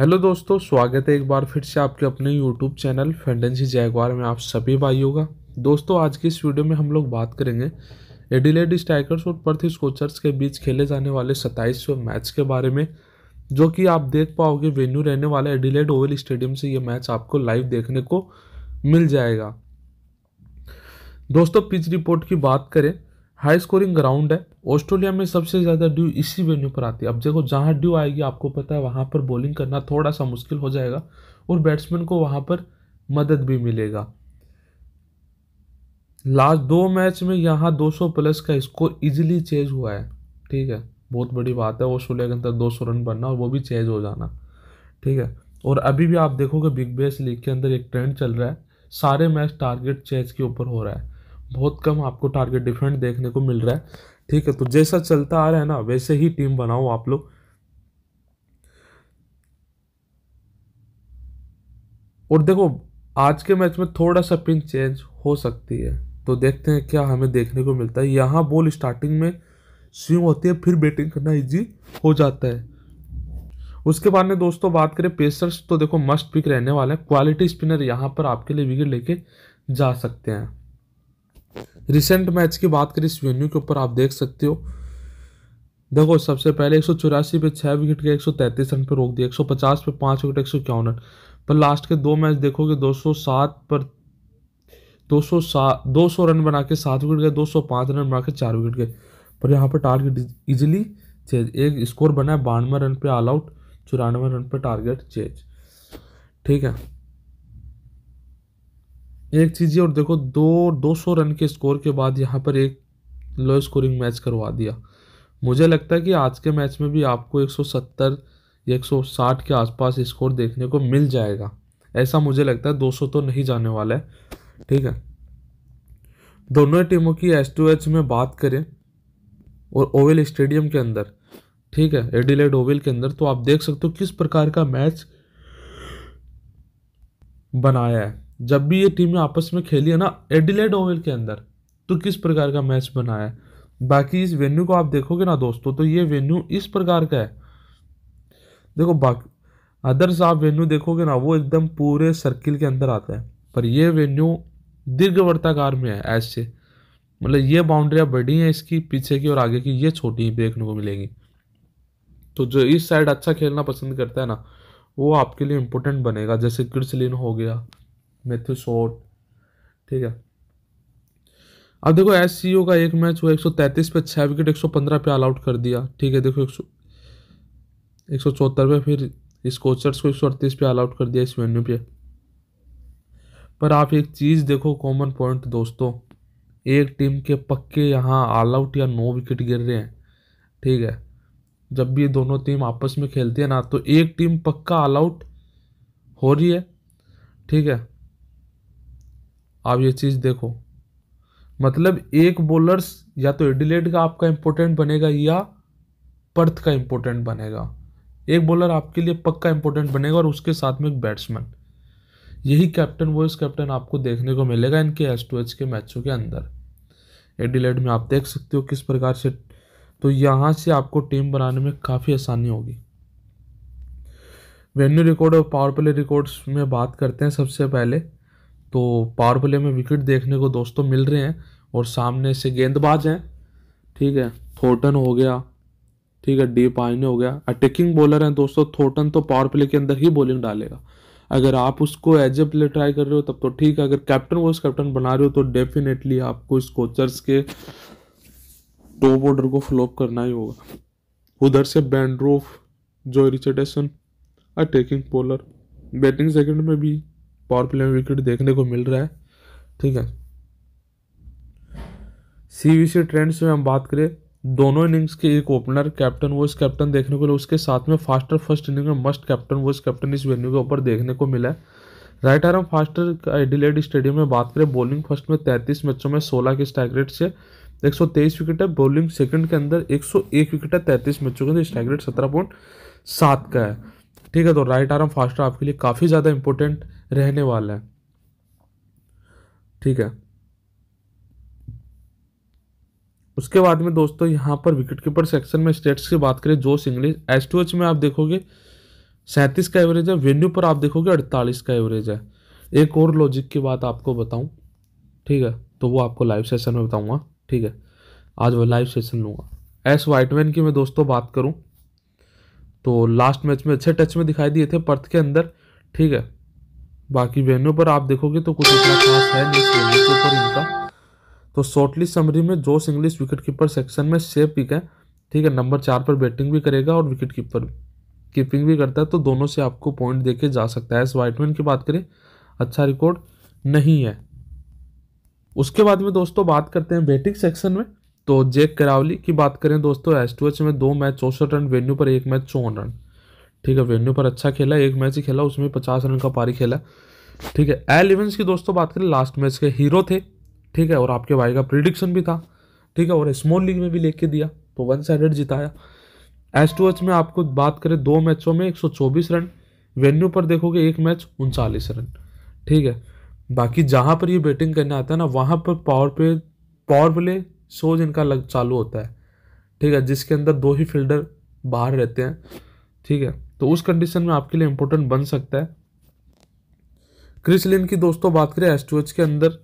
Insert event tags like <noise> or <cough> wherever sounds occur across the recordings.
hello दोस्तों स्वागत है एक बार फिर से आपके अपने यूट्यूब चैनल फेंडेंसी जयगवार में आप सभी भाइयों का दोस्तों आज की इस वीडियो में हम लोग बात करेंगे एडिलेड स्ट्राइकर्स और पर्थ स्कोचर्स के बीच खेले जाने वाले सत्ताईसवें मैच के बारे में जो कि आप देख पाओगे वेन्यू रहने वाले एडिलेड ओवल स्टेडियम से ये मैच आपको लाइव देखने को मिल जाएगा दोस्तों पिच रिपोर्ट की बात करें हाई स्कोरिंग ग्राउंड है ऑस्ट्रेलिया में सबसे ज़्यादा ड्यू इसी वेन्यू पर आती है अब देखो जहाँ ड्यू आएगी आपको पता है वहाँ पर बॉलिंग करना थोड़ा सा मुश्किल हो जाएगा और बैट्समैन को वहाँ पर मदद भी मिलेगा लास्ट दो मैच में यहाँ 200 प्लस का स्कोर इजीली चेंज हुआ है ठीक है बहुत बड़ी बात है ऑस्ट्रेलिया के अंदर 200 रन बनना और वो भी चेंज हो जाना ठीक है और अभी भी आप देखोगे बिग बेस लीग के अंदर एक ट्रेंड चल रहा है सारे मैच टारगेट चेज के ऊपर हो रहा है बहुत कम आपको टारगेट डिफरेंट देखने को मिल रहा है ठीक है तो जैसा चलता आ रहा है ना वैसे ही टीम बनाओ आप लोग और देखो आज के मैच में थोड़ा सा पिन चेंज हो सकती है तो देखते हैं क्या हमें देखने को मिलता है यहाँ बॉल स्टार्टिंग में स्विंग होती है फिर बैटिंग करना इजी हो जाता है उसके बाद में दोस्तों बात करें पेसर्स तो देखो मस्ट पिक रहने वाला है क्वालिटी स्पिनर यहाँ पर आपके लिए विकेट लेके जा सकते हैं रिसेंट मैच की बात करें इस वेन्यू के ऊपर आप देख सकते हो देखो सबसे पहले एक पे छः विकेट के 133 रन पर रोक दिया 150 पे पाँच विकेट एक सौ रन पर लास्ट के दो मैच देखोगे 207 पर 207 सौ रन बना के सात विकेट गए 205 रन बना के चार विकेट गए पर यहाँ पर टारगेट इजिली चेंज एक स्कोर बना है बानवे रन पे ऑल आउट चौरानवे रन पे टारगेट चेंज ठीक है एक चीज़ ये और देखो दो दो सौ रन के स्कोर के बाद यहाँ पर एक लो स्कोरिंग मैच करवा दिया मुझे लगता है कि आज के मैच में भी आपको 170 या 160 के आसपास स्कोर देखने को मिल जाएगा ऐसा मुझे लगता है 200 तो नहीं जाने वाला है ठीक है दोनों टीमों की एच टू एच में बात करें और ओवल स्टेडियम के अंदर ठीक है एडिलेड ओवल के अंदर तो आप देख सकते हो किस प्रकार का मैच बनाया है जब भी ये टीमें आपस में खेली है ना एडिलेड ओवल के अंदर तो किस प्रकार का मैच बना है बाकी इस वेन्यू को आप देखोगे ना दोस्तों तो ये वेन्यू इस प्रकार का है देखो बाकी अदर्स आप वेन्यू देखोगे ना वो एकदम पूरे सर्किल के अंदर आता है पर ये वेन्यू दीर्घवर्ताकार में है ऐसे मतलब ये बाउंड्रियाँ बड़ी हैं इसकी पीछे की और आगे की ये छोटी ही देखने को मिलेंगी तो जो इस साइड अच्छा खेलना पसंद करता है ना वो आपके लिए इम्पोर्टेंट बनेगा जैसे क्रिसलिन हो गया मेथोसोट ठीक है अब देखो एस सी का एक मैच हुआ एक सौ तैंतीस पे छः विकेट एक सौ पंद्रह पे ऑल आउट कर दिया ठीक है देखो एक सौ एक सौ चौहत्तर पे फिर इस कोचर्स को एक सौ अड़तीस पे ऑल आउट कर दिया इस वेन्यू पे पर आप एक चीज़ देखो कॉमन पॉइंट दोस्तों एक टीम के पक्के यहाँ ऑल आउट या नौ विकेट गिर रहे हैं ठीक है जब भी दोनों टीम आपस में खेलती है ना तो एक टीम पक्का ऑल आउट हो रही है ठीक है आप ये चीज़ देखो मतलब एक बॉलर्स या तो एडिलेड का आपका इम्पोर्टेंट बनेगा या पर्थ का इम्पोर्टेंट बनेगा एक बॉलर आपके लिए पक्का इम्पोर्टेंट बनेगा और उसके साथ में एक बैट्समैन यही कैप्टन वॉइस कैप्टन आपको देखने को मिलेगा इनके एच टू एच के मैचों के अंदर एडिलेड में आप देख सकते हो किस प्रकार से तो यहाँ से आपको टीम बनाने में काफ़ी आसानी होगी वेन्यू रिकॉर्ड और पावर प्ले रिकॉर्ड्स में बात करते हैं सबसे पहले तो पावर प्ले में विकेट देखने को दोस्तों मिल रहे हैं और सामने से गेंदबाज हैं ठीक है थोटन हो गया ठीक है डी पाइन हो गया अटैकिंग बॉलर हैं दोस्तों थोटन तो पावर प्ले के अंदर ही बॉलिंग डालेगा अगर आप उसको एज ए प्लेयर ट्राई कर रहे हो तब तो ठीक है अगर कैप्टन वाइस कैप्टन बना रहे हो तो डेफिनेटली आपको इस कोचर्स के टॉप ऑर्डर को फ्लॉप करना ही होगा उधर से बैंड्रोफ जो Richardson attacking bowler batting second में भी पावर प्ले में विकेट देखने को मिल रहा है ठीक है सी ट्रेंड्स में हम बात करें दोनों इनिंग्स के एक ओपनर कैप्टन वॉइस कैप्टन देखने को मिला उसके साथ में फास्टर फर्स्ट इनिंग में मस्ट कैप्टन वॉइस कैप्टन इस वेन्यू के ऊपर देखने को मिला है राइट आर्म फास्टर का एडिलेड स्टेडियम में बात करें बॉलिंग फर्स्ट में 33 मैचों में 16 के स्ट्राइक रेट से 123 विकेट है बॉलिंग सेकंड के अंदर 101 विकेट है 33 मैचों के अंदर स्ट्राइक रेट सत्रह पॉइंट सात का है ठीक है तो राइट आर्म फास्टर आपके लिए काफ़ी ज़्यादा इंपॉर्टेंट रहने वाला है ठीक है उसके बाद में दोस्तों यहां पर विकेट कीपर सेक्शन में स्टेट्स की बात करें जोश इंग्लिश एस टू एच में आप देखोगे सैंतीस का एवरेज है वेन्यू पर आप देखोगे अड़तालीस का एवरेज है एक और लॉजिक की बात आपको बताऊं ठीक है तो वो आपको लाइव सेशन में बताऊंगा ठीक है आज वो लाइव सेशन लूंगा एस वाइटमैन की मैं दोस्तों बात करूँ तो लास्ट मैच में अच्छे टच में दिखाई दिए थे पर्थ के अंदर ठीक है बाकी वेन्यू पर आप देखोगे तो कुछ इतना खास है नहीं के ऊपर इनका तो शॉर्टलिस्ट समरी में Josh Inglis wicket keeper section में सेफ पिक है ठीक है नंबर चार पर बैटिंग भी करेगा और विकेट कीपर कीपिंग भी करता है तो दोनों से आपको पॉइंट देके जा सकता है एस वाइटमैन की बात करें अच्छा रिकॉर्ड नहीं है उसके बाद में दोस्तों बात करते हैं बैटिंग सेक्शन में तो जेक करावली की बात करें दोस्तों एस में दो मैच चौसठ रन वेन्यू पर एक मैच चौवन रन ठीक है वेन्यू पर अच्छा खेला एक मैच ही खेला उसमें पचास रन का पारी खेला ठीक है एल इवेंस की दोस्तों बात करें लास्ट मैच के हीरो थे ठीक है और आपके भाई का प्रिडिक्शन भी था ठीक है और स्मॉल लीग में भी लेके दिया तो वन साइडेड जिताया एस टू एच में आपको बात करें दो मैचों में चौबीस रन वेन्यू पर देखोगे एक मैच उनचालीस रन ठीक है बाकी जहाँ पर ये बैटिंग करने आता है ना वहाँ पर पावर पे पावर प्ले सोज इनका लग चालू होता है ठीक है जिसके अंदर दो ही फील्डर बाहर रहते हैं ठीक है तो उस कंडीशन में आपके लिए इंपॉर्टेंट बन सकता है क्रिसलिन की दोस्तों बात करें एस के अंदर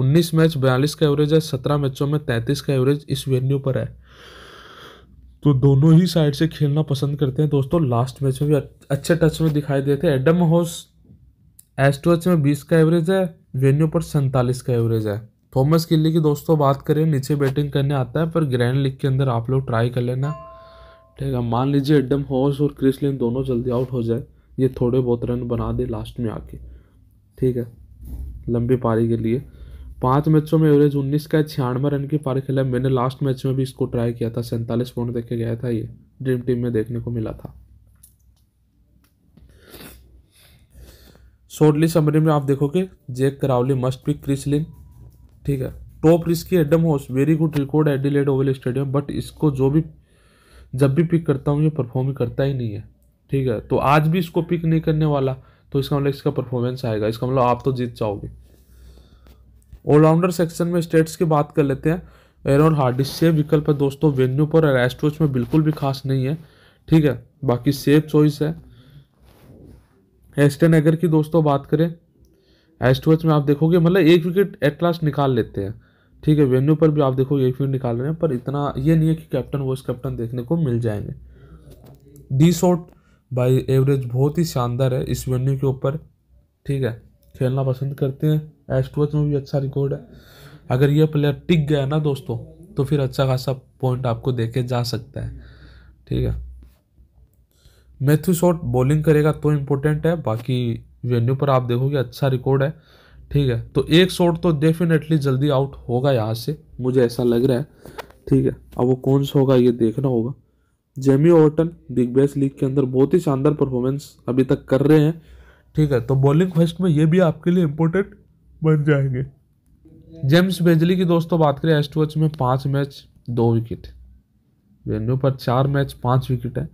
19 मैच बयालीस का एवरेज है 17 मैचों में 33 का एवरेज इस वेन्यू पर है तो दोनों ही साइड से खेलना पसंद करते हैं दोस्तों लास्ट मैच में भी अच्छे टच में दिखाई देते हैं एडम होस एस में 20 का एवरेज है वेन्यू पर सैंतालीस का एवरेज है थॉमस किल्ली की दोस्तों बात करें नीचे बैटिंग करने आता है पर ग्रैंड लीग के अंदर आप लोग ट्राई कर लेना ठीक है मान लीजिए एडम हॉर्स और क्रिस लिन दोनों जल्दी आउट हो जाए ये थोड़े बहुत रन बना दे लास्ट में आके ठीक है लंबी पारी के लिए पांच मैचों में एवरेज उन्नीस का छियानवे रन की पारी खेला मैंने लास्ट मैच में भी इसको ट्राई किया था सैंतालीस पॉइंट देखे गया था ये ड्रीम टीम में देखने को मिला था शॉर्टली समरी में आप देखोगे जैक करावली मस्ट पिक क्रिस लिन ठीक है टॉप रिस्क की Adam Hose very good record Adelaide Oval stadium but इसको जो भी जब भी पिक करता हूँ ये परफॉर्म करता ही नहीं है ठीक है तो आज भी इसको पिक नहीं करने वाला तो इसका मतलब इसका परफॉर्मेंस आएगा इसका मतलब आप तो जीत जाओगे ऑलराउंडर सेक्शन में स्टेट्स की बात कर लेते हैं एरन हार्डिस सेव विकल्प है दोस्तों वेन्यू पर और एस्ट्रोच में बिल्कुल भी खास नहीं है ठीक है बाकी सेफ चॉइस है एस्टेन एगर की दोस्तों बात करें एस्ट्रोच में आप देखोगे मतलब एक विकेट एट लास्ट निकाल लेते हैं ठीक है वेन्यू पर भी आप देखो ये फील्ड निकाल रहे हैं पर इतना ये नहीं है कि कैप्टन वॉइस कैप्टन देखने को मिल जाएंगे डी शॉट बाई एवरेज बहुत ही शानदार है इस वेन्यू के ऊपर ठीक है खेलना पसंद करते हैं एस में भी अच्छा रिकॉर्ड है अगर ये प्लेयर टिक गया ना दोस्तों तो फिर अच्छा खासा पॉइंट आपको देखे जा सकता है ठीक है मैथ्यू शॉट बॉलिंग करेगा तो इम्पोर्टेंट है बाकी वेन्यू पर आप देखोगे अच्छा रिकॉर्ड है ठीक है तो एक शॉट तो डेफिनेटली जल्दी आउट होगा यहाँ से मुझे ऐसा लग रहा है ठीक है अब वो कौन सा होगा ये देखना होगा Jamie Overton Big Bash League के अंदर बहुत ही शानदार परफॉर्मेंस अभी तक कर रहे हैं ठीक है तो बॉलिंग फर्स्ट में ये भी आपके लिए इम्पोर्टेंट बन जाएंगे जेम्स बेजली की दोस्तों तो बात करें एस में पाँच मैच दो विकेट वेन्यू पर चार मैच पाँच विकेट है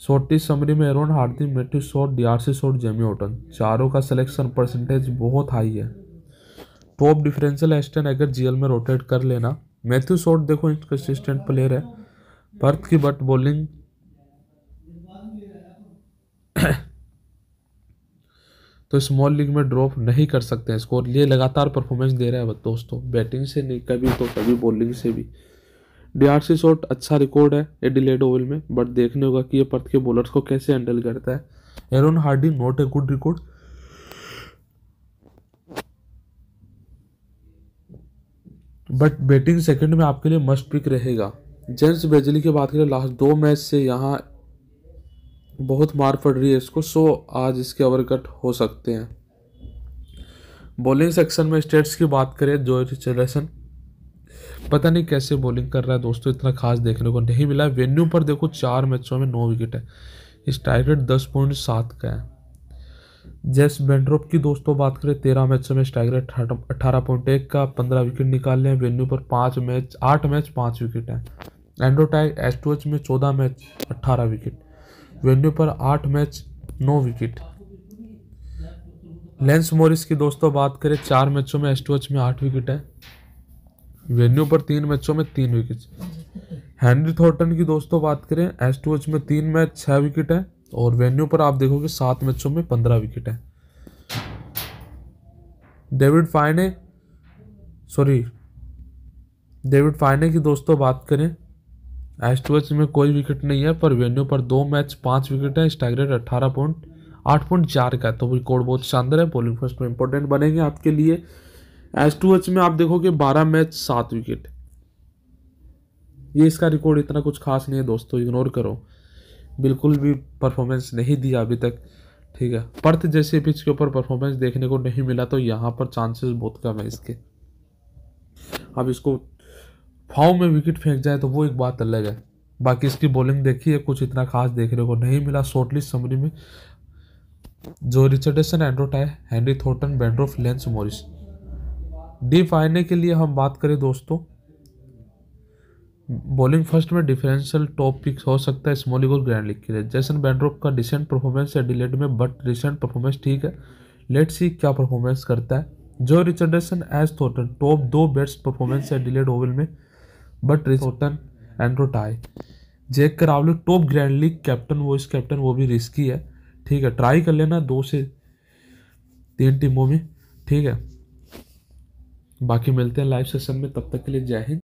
शॉर्ट टी समरी में Aaron Hardie Matthew Short D'Arcy Short Jamie Overton चारों का सिलेक्शन परसेंटेज बहुत हाई है टॉप डिफरेंशियल एस्टन अगर जीएल में रोटेट कर लेना मैथ्यू शॉर्ट देखो इंकन्सिस्टेंट प्लेयर है पर्थ की बट बॉलिंग <coughs> तो स्मॉल लीग में ड्रॉप नहीं कर सकते हैं स्कोर ये लगातार परफॉर्मेंस दे रहा है दोस्तों बैटिंग से नहीं कभी तो कभी बॉलिंग से भी डीआरसी शॉट अच्छा रिकॉर्ड है एडिलेड ओवल में बट देखने होगा कि ये पर्थ के बॉलर्स को कैसे हैंडल करता है Aaron Hardie not a good record but batting second में आपके लिए मस्ट पिक रहेगा जेम्स बेजली की बात करें लास्ट दो मैच से यहाँ बहुत मार पड़ रही है इसको सो आज इसके ओवर कट हो सकते हैं बॉलिंग सेक्शन में स्टेट्स की बात करें जो रिचर्डसन पता नहीं कैसे बॉलिंग कर रहा है दोस्तों इतना खास देखने को नहीं मिला वेन्यू पर देखो चार मैचों में नौ विकेट है स्ट्राइक रेट दस पॉइंट सात का है जेस बेंड्रोप की दोस्तों बात करें तेरह मैचों में स्ट्राइक रेट अठारह पॉइंट एक का पंद्रह विकेट निकाल लें वेन्यू पर पाँच मैच आठ मैच पाँच विकेट हैं एंड्रोटाइग एस टू एच में चौदह मैच अट्ठारह विकेट वेन्यू पर आठ मैच नौ विकेट लेंस मोरिस की दोस्तों बात करें चार मैचों में एस टू एच में आठ विकेट है वेन्यू पर तीन मैचों में तीन विकेट हैनरी थॉर्टन की दोस्तों बात करें एस टू एच में तीन मैच छः विकेट है और वेन्यू पर आप देखोगे सात मैचों में पंद्रह विकेट है डेविड फाइने सॉरी डेविड फाइने की दोस्तों बात करें एस टू एच में कोई विकेट नहीं है पर वेन्यू पर दो मैच पाँच विकेट है स्ट्राइक रेट अट्ठारह पॉइंट आठ पॉइंट चार का है तो रिकॉर्ड बहुत शानदार है बॉलिंग फर्स्ट में इंपॉर्टेंट बनेंगे आपके लिए एच टू एच में आप देखोगे बारह मैच सात विकेट ये इसका रिकॉर्ड इतना कुछ खास नहीं है दोस्तों इग्नोर करो बिल्कुल भी परफॉर्मेंस नहीं दिया अभी तक ठीक है पर्थ जैसे पिच के ऊपर परफॉर्मेंस देखने को नहीं मिला तो यहाँ पर चांसेस बहुत कम है इसके अब इसको फाव में विकेट फेंक जाए तो वो एक बात अलग है बाकी इसकी बॉलिंग देखिए कुछ इतना खास देखने को नहीं मिला शॉर्टलिस्ट समरी में जो रिचर्डसन एंड्रोटाय हैनरी थोटन बेंड्रोफ लेंस मोरिस डीप आने के लिए हम बात करें दोस्तों बॉलिंग फर्स्ट में डिफरेंशियल टॉप पिक्स हो सकता है स्मॉल लीग और ग्रैंड लीग के लिए जैसन बैंड्रोप का डिसेंट परफॉर्मेंस है डिलेट में बट रिसेंट परफॉर्मेंस ठीक है लेट सी क्या परफॉर्मेंस करता है जो रिचर्डसन एज थोटन टॉप दो बेस्ट परफॉर्मेंस है डिलेट ओवल में बट रिथोटन एंड्रो टाई कर आवलो top grand league captain vice captain वो भी रिस्की है ठीक है ट्राई कर लेना दो से तीन टीमों में ठीक है बाकी मिलते हैं लाइव सेशन में तब तक के लिए जय हिंद